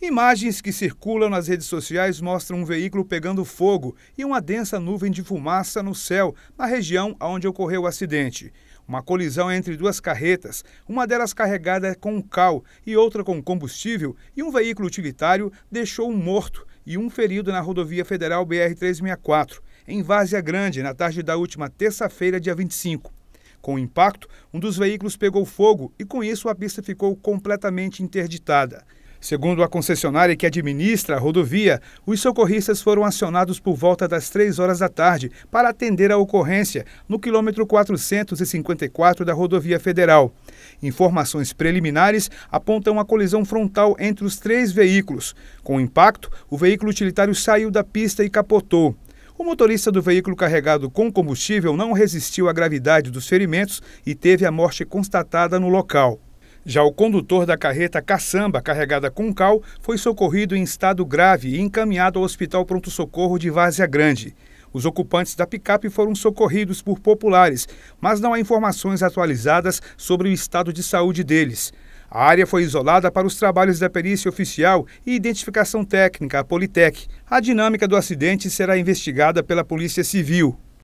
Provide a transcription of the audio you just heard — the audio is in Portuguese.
Imagens que circulam nas redes sociais mostram um veículo pegando fogo e uma densa nuvem de fumaça no céu, na região onde ocorreu o acidente. Uma colisão entre duas carretas, uma delas carregada com cal e outra com combustível, e um veículo utilitário deixou um morto e um ferido na rodovia federal BR-364, em Várzea Grande, na tarde da última terça-feira, dia 25. Com o impacto, um dos veículos pegou fogo e, com isso, a pista ficou completamente interditada. Segundo a concessionária que administra a rodovia, os socorristas foram acionados por volta das 3 horas da tarde para atender a ocorrência no quilômetro 454 da rodovia federal. Informações preliminares apontam a colisão frontal entre os três veículos. Com o impacto, o veículo utilitário saiu da pista e capotou. O motorista do veículo carregado com combustível não resistiu à gravidade dos ferimentos e teve a morte constatada no local. Já o condutor da carreta caçamba carregada com cal foi socorrido em estado grave e encaminhado ao Hospital Pronto Socorro de Várzea Grande. Os ocupantes da picape foram socorridos por populares, mas não há informações atualizadas sobre o estado de saúde deles. A área foi isolada para os trabalhos da perícia oficial e identificação técnica, a Politec. A dinâmica do acidente será investigada pela Polícia Civil.